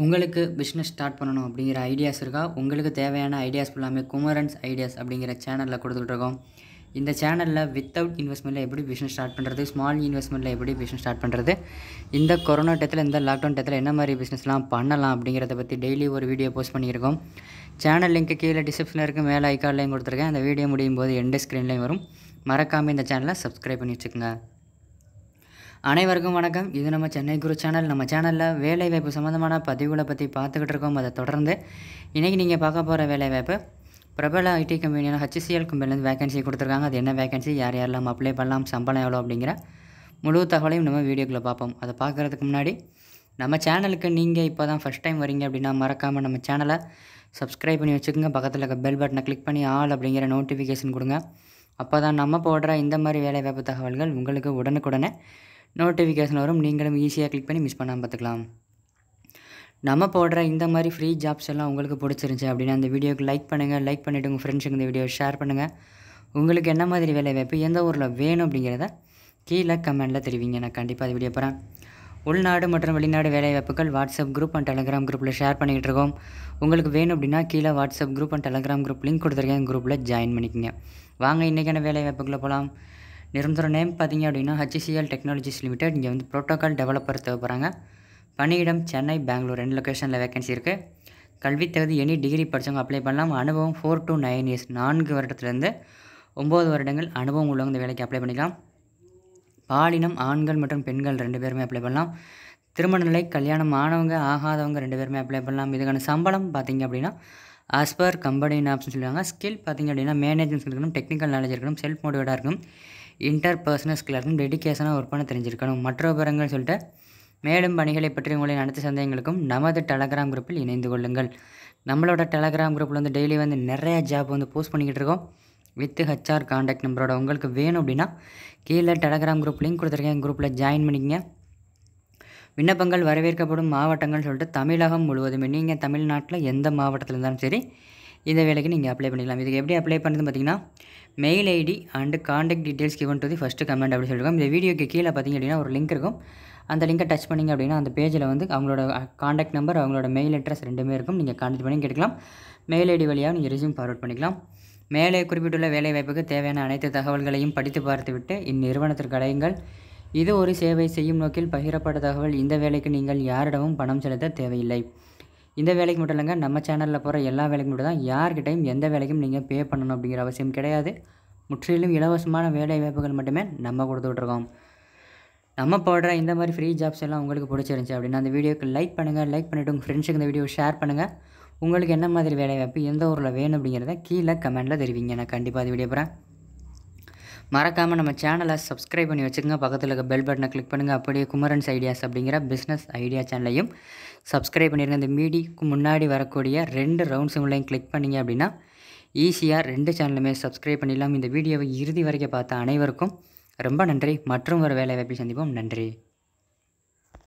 உங்களுக்கு business start பண்ணணும் அப்படிங்கிற ஐடியாஸ் இருக்கா உங்களுக்கு தேவையான ஐடியாஸ் எல்லாமே குமரன்ஸ் ஐடியாஸ் அப்படிங்கிற சேனலில் கொடுத்துட்ருக்கோம் இந்த சேனலில் வித்தவுட் இன்வெஸ்ட்மெண்ட்டில் எப்படி பிஸ்னஸ் ஸ்டார்ட் பண்ணுறது ஸ்மால் இன்வெஸ்ட்மெண்ட்டில் எப்படி பிஸ்னஸ் ஸ்டார்ட் பண்ணுறது இந்த கொரோனா டயத்தில் இந்த லாக்டவுன் டயத்தில் என்ன மாதிரி பிஸ்னஸ்லாம் பண்ணலாம் அப்படிங்கிறத பற்றி டெய்லி ஒரு வீடியோ போஸ்ட் பண்ணியிருக்கோம் சேனல் லிங்க்கு கீழே டிஸ்கிரிப்ஷனில் இருக்குது மேலே ஐக்கார்ட்லையும் கொடுத்துருக்கேன் அந்த வீடியோ முடியும் போது எண்டு ஸ்க்ரீன்லேயும் வரும் மறக்காமல் இந்த சேனலை சப்ஸ்கிரைப் பண்ணி வச்சுக்கோங்க அனைவருக்கும் வணக்கம் இது நம்ம சென்னை குரு சேனல் நம்ம சேனலில் வேலைவாய்ப்பு சம்மந்தமான பதிவுகளை பற்றி பார்த்துக்கிட்டு இருக்கோம் அதை தொடர்ந்து இன்றைக்கி நீங்கள் பார்க்க போகிற வேலைவாய்ப்பு பிரபல ஐடி கம்பெனியான ஹச்சிசிஎல் கம்பெனிலேருந்து வேகன்சி கொடுத்துருக்காங்க அது என்ன வேகன்சி யார் யாரெல்லாம் அப்ளை பண்ணலாம் சம்பளம் எவ்வளோ அப்படிங்கிற முழு தகவலையும் நம்ம வீடியோக்குள்ளே பார்ப்போம் அதை பார்க்குறதுக்கு முன்னாடி நம்ம சேனலுக்கு நீங்கள் இப்போ தான் ஃபஸ்ட் டைம் வரீங்க அப்படின்னா மறக்காமல் நம்ம சேனலை சப்ஸ்கிரைப் பண்ணி வச்சுக்கோங்க பக்கத்தில் இருக்க பெல் பட்டனை கிளிக் பண்ணி ஆல் அப்படிங்கிற நோட்டிஃபிகேஷன் கொடுங்க அப்போ தான் நம்ம போடுற இந்த மாதிரி வேலைவாய்ப்பு தகவல்கள் உங்களுக்கு உடனுக்குடனே நோட்டிஃபிகேஷன் வரும் நீங்களும் ஈஸியாக கிளிக் பண்ணி மிஸ் பண்ணாமல் பார்த்துக்கலாம் நம்ம போடுற இந்த மாதிரி ஃப்ரீ ஜாப்ஸ் எல்லாம் உங்களுக்கு பிடிச்சிருந்துச்சி அப்படின்னா அந்த வீடியோக்கு லைக் பண்ணுங்கள் லைக் பண்ணிவிட்டு உங்கள் ஃப்ரெண்ட்ஸுக்கு இந்த வீடியோ ஷேர் பண்ணுங்கள் உங்களுக்கு என்ன மாதிரி வேலை வாய்ப்பு எந்த ஊரில் வேணும் அப்படிங்கிறத கீழே கமெண்ட்டில் தெரிவிங்க நான் கண்டிப்பாக அது வீடியோ போகிறேன் உள்நாடு மற்றும் வெளிநாடு வேலைவாய்ப்புகள் வாட்ஸ்அப் குரூப் அண்ட் டெலகிராம் குரூப்பில் ஷேர் பண்ணிகிட்டு இருக்கோம் உங்களுக்கு வேணும் அப்படின்னா கீழே WhatsApp group and Telegram group link கொடுத்துருக்கேன் குரூப்பில் ஜாயின் பண்ணிக்கோங்க வாங்க இன்றைக்கான வேலைவாய்ப்புகளை போகலாம் நிரந்தர நேம் பார்த்தீங்க அப்படின்னா ஹச்சிசிஎல் டெக்னாலஜிஸ் லிமிடெட் இங்கே வந்து ப்ரோட்டோக்கால் டெவலப்பர் தேவைப்படுறாங்க பணியிடம் சென்னை பெங்களூர் ரெண்டு லொக்கேஷனில் வேகன்சி இருக்குது கல்வி தகுதி எனி டிகிரி படித்தவங்க அப்ளை பண்ணலாம் அனுபவம் ஃபோர் டு நைன் இயர்ஸ் நான்கு வருடத்துலேருந்து ஒம்பது வருடங்கள் அனுபவம் உள்ளவங்க இந்த வேலைக்கு அப்ளை பண்ணிக்கலாம் பாலினம் ஆண்கள் மற்றும் பெண்கள் ரெண்டு பேருமே அப்ளை பண்ணலாம் திருமண நிலை கல்யாணம் ஆனவங்க ஆகாதவங்க ரெண்டு பேருமே அப்ளை பண்ணலாம் இதுக்கான சம்பளம் பார்த்திங்க அப்படின்னா ஆஸ் பர் ஆப்ஷன் சொல்லுவாங்க ஸ்கில் பார்த்திங்க அப்படின்னா மேனேஜ்மெண்ட் இருக்கணும் டெக்னிக்கல் நாலேஜ் இருக்கணும் செல்ஃப் மோட்டிவேடாக இருக்கும் இன்டர் பர்சனல் ஸ்கில் இருக்கணும் டெடிக்கேஷனாக ஒர்க் பண்ண தெரிஞ்சிருக்கணும் மற்ற விவரங்கள் சொல்லிட்டு மேலும் பணிகளை பற்றி உங்களின் அனைத்து சந்தேகங்களுக்கும் நமது டெலகிராம் குரூப்பில் இணைந்து கொள்ளுங்கள் நம்மளோட டெலகிராம் குரூப்பில் வந்து டெய்லி வந்து நிறைய ஜாப் வந்து போஸ்ட் பண்ணிக்கிட்டு இருக்கோம் வித் ஹச்ஆர் காண்டாக்ட் நம்பரோட உங்களுக்கு வேணும் அப்படின்னா கீழே டெலகிராம் குரூப் லிங்க் கொடுத்துருக்கேன் குரூப்பில் ஜாயின் பண்ணிக்கங்க விண்ணப்பங்கள் வரவேற்கப்படும் மாவட்டங்கள் சொல்லிட்டு தமிழகம் முழுவதுமே நீங்கள் தமிழ்நாட்டில் எந்த மாவட்டத்தில் இருந்தாலும் சரி இந்த வேலைக்கு நீங்கள் அப்ளை பண்ணிக்கலாம் இதுக்கு எப்படி அப்ளை பண்ணுறது பார்த்தீங்கன்னா mail ID and contact details given to the first comment அப்படின்னு சொல்லியிருக்கோம் இந்த வீடியோக்கு கீழே பார்த்தீங்க அப்படின்னா ஒரு லிங்க் இருக்கும் அந்த லிங்கை டச் பண்ணிங்க அப்படின்னா அந்த பேஜில் வந்து அவங்களோட காண்டாக்ட் நம்பர் அவங்களோட மெயில் அட்ரஸ் ரெண்டுமே இருக்கும் நீங்கள் காண்டாக்ட் பண்ணி கேட்கலாம் மெயில் ஐடி வழியாக நீங்கள் ரிசியூம் ஃபார்வர்ட் பண்ணிக்கலாம் மேலே குறிப்பிட்டுள்ள வேலைவாய்ப்புக்கு தேவையான அனைத்து தகவல்களையும் படித்து பார்த்துவிட்டு இந்நிறுவனத்திற்கு அடையுங்கள் இது ஒரு சேவை செய்யும் நோக்கில் பகிரப்பட்ட தகவல் இந்த வேலைக்கு நீங்கள் யாரிடமும் பணம் செலுத்த தேவையில்லை இந்த வேலைக்கு மட்டும் இல்லைங்க நம்ம சேனலில் போகிற எல்லா வேலைக்கும் மட்டும் தான் யார்கிட்டையும் எந்த வேலைக்கும் நீங்கள் பே பண்ணணும் அப்படிங்கிற அவசியம் கிடையாது முற்றிலும் இலவசமான வேலை வாய்ப்புகள் மட்டுமே நம்ம கொடுத்துட்ருக்கோம் நம்ம போடுற இந்த மாதிரி ஃப்ரீ ஜாப்ஸ் எல்லாம் உங்களுக்கு பிடிச்சிருந்துச்சி அப்படின்னா அந்த வீடியோக்கு லைக் பண்ணுங்கள் லைக் பண்ணிவிட்டு உங்கள் ஃப்ரெண்ட்ஸுக்கு இந்த வீடியோ ஷேர் பண்ணுங்கள் உங்களுக்கு என்ன மாதிரி வேலைவாய்ப்பு எந்த ஊரில் வேணும் அப்படிங்கிறத கீழே கமெண்ட்டில் தெரிவிங்க நான் கண்டிப்பாக அது விடைபெறேன் மறக்காமல் நம்ம சேனலை சப்ஸ்கிரைப் பண்ணி வச்சுக்கோங்க பக்கத்தில் இருக்க பெல் பட்டனை கிளிக் பண்ணுங்கள் அப்படியே குமரன்ஸ் ஐடியாஸ் அப்படிங்கிற பிஸ்னஸ் ஐடியா சேனலையும் சப்ஸ்கிரைப் பண்ணிடுங்க இந்த மீடிக்கு முன்னாடி வரக்கூடிய ரெண்டு ரவுண்ட் சிம்லையும் கிளிக் பண்ணிங்க அப்படின்னா ஈஸியாக ரெண்டு சேனலுமே சப்ஸ்கிரைப் பண்ணிடலாம் இந்த வீடியோவை இறுதி வரைக்கும் பார்த்த அனைவருக்கும் ரொம்ப நன்றி மற்றும் ஒரு வேலை வாய்ப்பை சந்திப்போம் நன்றி